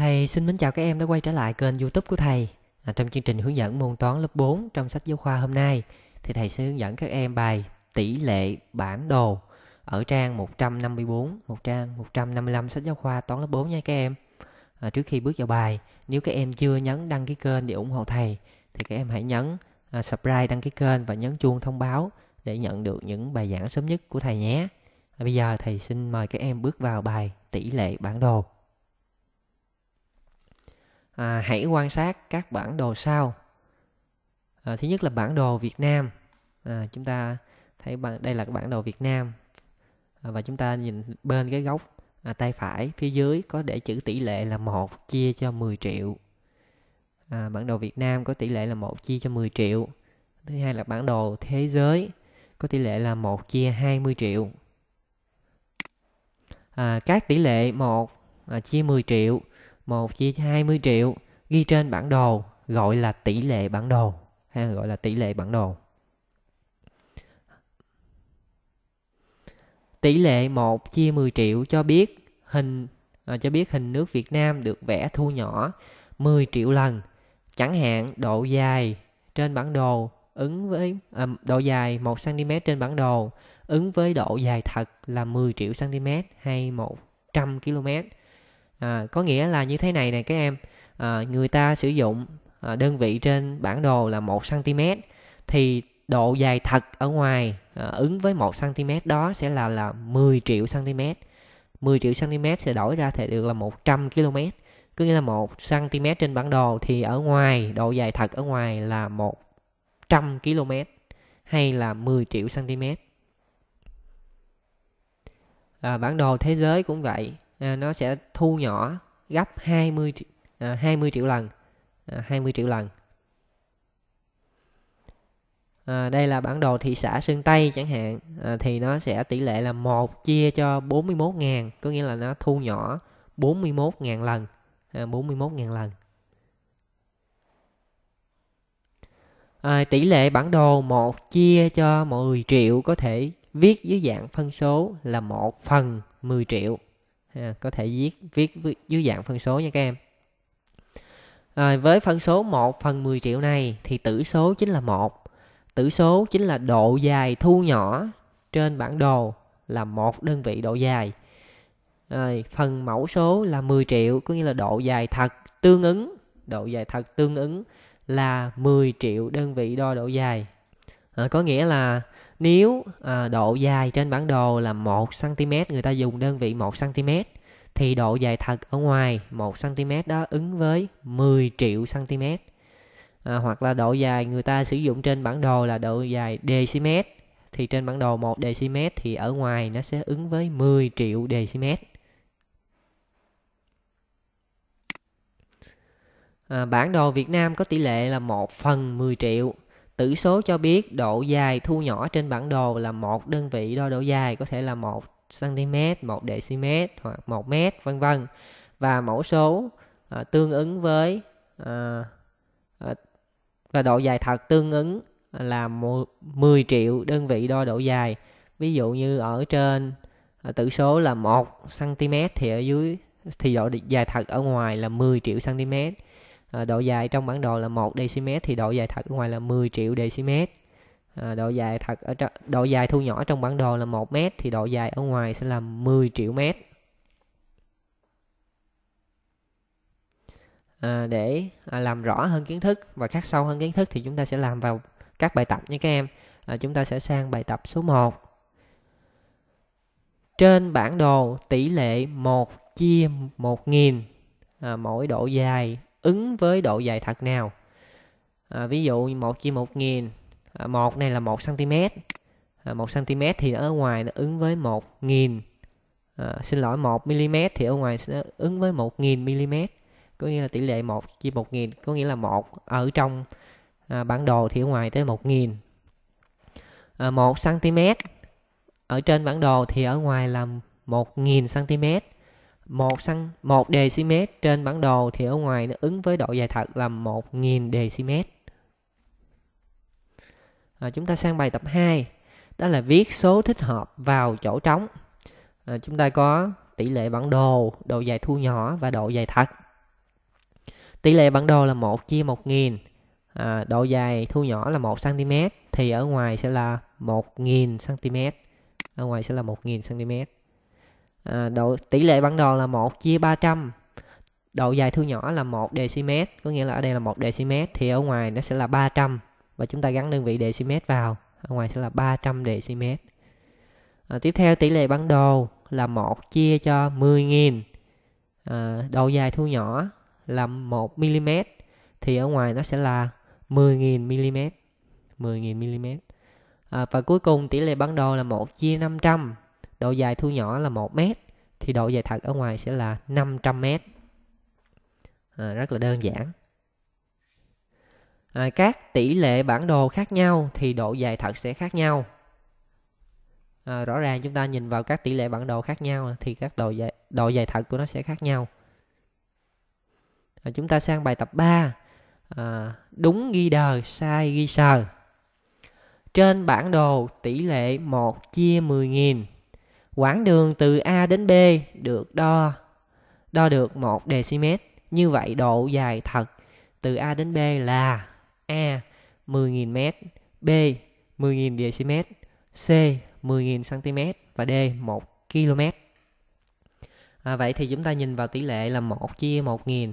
Thầy xin mến chào các em đã quay trở lại kênh youtube của thầy à, Trong chương trình hướng dẫn môn toán lớp 4 trong sách giáo khoa hôm nay Thì thầy sẽ hướng dẫn các em bài tỷ lệ bản đồ Ở trang 154, một trang 155 sách giáo khoa toán lớp 4 nha các em à, Trước khi bước vào bài, nếu các em chưa nhấn đăng ký kênh để ủng hộ thầy Thì các em hãy nhấn à, subscribe đăng ký kênh và nhấn chuông thông báo Để nhận được những bài giảng sớm nhất của thầy nhé à, Bây giờ thầy xin mời các em bước vào bài tỷ lệ bản đồ à, hãy quan sát các bản đồ sau à, thứ nhất là bản đồ Việt Nam à, chúng ta thấy bản, đây là bản đồ Việt Nam à, và chúng ta nhìn bên cái góc à, tay phải phía dưới có để chữ tỷ lệ là 1 chia cho 10 triệu à, bản đồ Việt Nam có tỷ lệ là 1 chia cho 10 triệu thứ hai là bản đồ thế giới có tỷ lệ là 1 chia 20 triệu à, các tỷ lệ 1 à, chia 10 triệu 1 chia 20 triệu ghi trên bản đồ gọi là tỷ lệ bản đồ hay gọi là tỷ lệ bản đồ. Tỷ lệ 1 chia 10 triệu cho biết hình à, cho biết hình nước Việt Nam được vẽ thu nhỏ 10 triệu lần. Chẳng hạn độ dài trên bản đồ ứng với à, độ dài 1 cm trên bản đồ ứng với độ dài thật là 10 triệu cm hay 100 km à, có nghĩa là như thế này nè các em à, người ta sử dụng à, đơn vị trên bản đồ là 1 cm thì độ dài thật ở ngoài à, ứng với 1 cm đó sẽ là là 10 triệu cm 10 triệu cm sẽ đổi ra thì được là 100 km có nghĩa là 1 cm trên bản đồ thì ở ngoài độ dài thật ở ngoài là 100 km hay là 10 triệu cm à, bản đồ thế giới cũng vậy Ờ, nó sẽ thu nhỏ gấp 20 à, 20 triệu lần à, ờ, 20 triệu lần à, đây là bản đồ thị xã Sơn Tây chẳng hạn à, thì nó sẽ tỷ lệ là 1 chia cho 41.000 có nghĩa là nó thu nhỏ 41.000 lần à, 41.000 lần à, tỷ lệ bản đồ 1 chia cho 10 triệu có thể viết dưới dạng phân số là 1 phần 10 triệu ha, có thể viết, viết dưới dạng phân số nha các em à, với phân số 1 phần 10 triệu này thì tử số chính là một tử số chính là độ dài thu nhỏ trên bản đồ là một đơn vị độ dài à, phần mẫu số là 10 triệu có nghĩa là độ dài thật tương ứng độ dài thật tương ứng là 10 triệu đơn vị đo độ dài à, có nghĩa là nếu à, độ dài trên bản đồ là 1 cm người ta dùng đơn vị 1 cm thì độ dài thật ở ngoài 1 cm đó ứng với 10 triệu cm à, hoặc là độ dài người ta sử dụng trên bản đồ là độ dài dm thì trên bản đồ 1 dm thì ở ngoài nó sẽ ứng với 10 triệu dm à, bản đồ Việt Nam có tỷ lệ là 1 phần 10 triệu Tử số cho biết độ dài thu nhỏ trên bản đồ là một đơn vị đo độ dài có thể là một cm, một dm hoặc một m vân vân. Và mẫu số à, tương ứng với à, à, và độ dài thật tương ứng là 10 triệu đơn vị đo độ dài. Ví dụ như ở trên à, tử số là 1 cm thì ở dưới thì độ dài thật ở ngoài là 10 triệu cm À, độ dài trong bản đồ là 1 dm thì độ dài thật ở ngoài là 10 triệu dm à, độ dài thật ở độ dài thu nhỏ trong bản đồ là 1 mét thì độ dài ở ngoài sẽ là 10 triệu mét à, để à, làm rõ hơn kiến thức và khắc sâu hơn kiến thức thì chúng ta sẽ làm vào các bài tập nha các em à, chúng ta sẽ sang bài tập số 1 trên bản đồ tỷ lệ 1 chia 1.000 à, mỗi độ dài ứng với độ dày thật nào à, ví dụ một chia một nghìn à, một này là một cm à, Một 1 cm thì ở ngoài nó ứng với một nghìn à, xin lỗi một mm thì ở ngoài nó ứng với một nghìn mm có nghĩa là tỷ lệ một chia một nghìn có nghĩa là một ở trong à, bản đồ thì ở ngoài tới một nghìn à, một 1 cm ở trên bản đồ thì ở ngoài là 1 nghìn cm 1 xăng 1 dm trên bản đồ thì ở ngoài nó ứng với độ dài thật là 1000 dm. À, chúng ta sang bài tập 2 đó là viết số thích hợp vào chỗ trống. À, chúng ta có tỷ lệ bản đồ, độ dài thu nhỏ và độ dài thật. Tỷ lệ bản đồ là 1 chia 1000. À, độ dài thu nhỏ là 1 cm thì ở ngoài sẽ là 1000 cm. Ở ngoài sẽ là 1000 cm à, độ tỷ lệ băng đòn là 1 chia 300 độ dài thu nhỏ là 1 dm có nghĩa là ở đây là 1 dm thì ở ngoài nó sẽ là 300 và chúng ta gắn đơn vị dm vào ở ngoài sẽ là 300 dm à, tiếp theo tỷ lệ băng đồ là 1 chia cho 10.000 à, độ dài thu nhỏ là 1 mm thì ở ngoài nó sẽ là 10.000 mm 10.000 mm à, và cuối cùng tỷ lệ băng đồ là 1 chia 500 độ dài thu nhỏ là 1 mét thì độ dài thật ở ngoài sẽ là 500 mét à, rất là đơn giản à, các tỷ lệ bản đồ khác nhau thì độ dài thật sẽ khác nhau à, rõ ràng chúng ta nhìn vào các tỷ lệ bản đồ khác nhau thì các độ dài độ dài thật của nó sẽ khác nhau à, chúng ta sang bài tập 3 à, đúng ghi đờ sai ghi sờ trên bản đồ tỷ lệ 1 chia 10.000 Quãng đường từ A đến B được đo đo được 1 dm. Như vậy độ dài thật từ A đến B là A 10.000m, B 10.000 dm, C 10.000 cm và D 1 km. À, vậy thì chúng ta nhìn vào tỷ lệ là 1 chia 1.000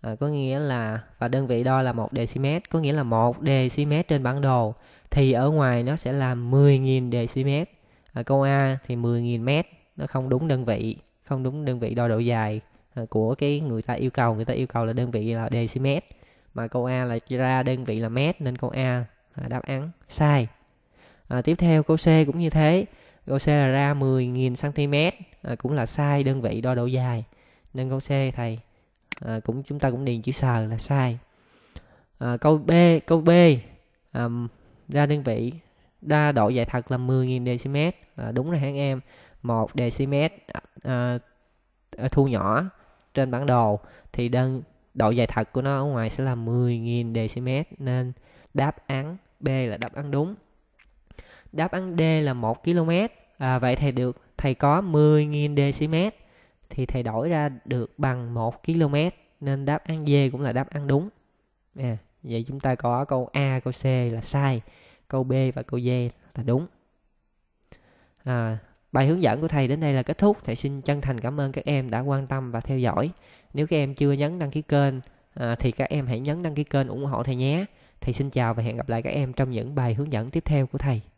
à, có nghĩa là và đơn vị đo là 1 dm có nghĩa là 1 dm trên bản đồ thì ở ngoài nó sẽ là 10.000 dm à, câu A thì 10.000 mét nó không đúng đơn vị không đúng đơn vị đo độ dài ờ, của cái người ta yêu cầu người ta yêu cầu là đơn vị là decimet mà câu A là ra đơn vị là mét nên câu A à, đáp án sai à, tiếp theo câu C cũng như thế câu C là ra 10.000 cm à, cũng là sai đơn vị đo độ dài nên câu C thầy à, cũng chúng ta cũng điền chữ sờ là sai à, câu B câu B à, ra đơn vị đa độ dài thật là 10.000 decimet à, đúng rồi hãng em một decimet à, à, thu nhỏ trên bản đồ thì đơn độ dài thật của nó ở ngoài sẽ là 10.000 decimet nên đáp án B là đáp án đúng đáp án D là 1 km à, vậy thầy được thầy có 10.000 decimet thì thầy đổi ra được bằng 1 km nên đáp án D cũng là đáp án đúng à, vậy chúng ta có câu A câu C là sai câu B và câu D là đúng. À, bài hướng dẫn của thầy đến đây là kết thúc. Thầy xin chân thành cảm ơn các em đã quan tâm và theo dõi. Nếu các em chưa nhấn đăng ký kênh à, thì các em hãy nhấn đăng ký kênh ủng hộ thầy nhé. Thầy xin chào và hẹn gặp lại các em trong những bài hướng dẫn tiếp theo của thầy.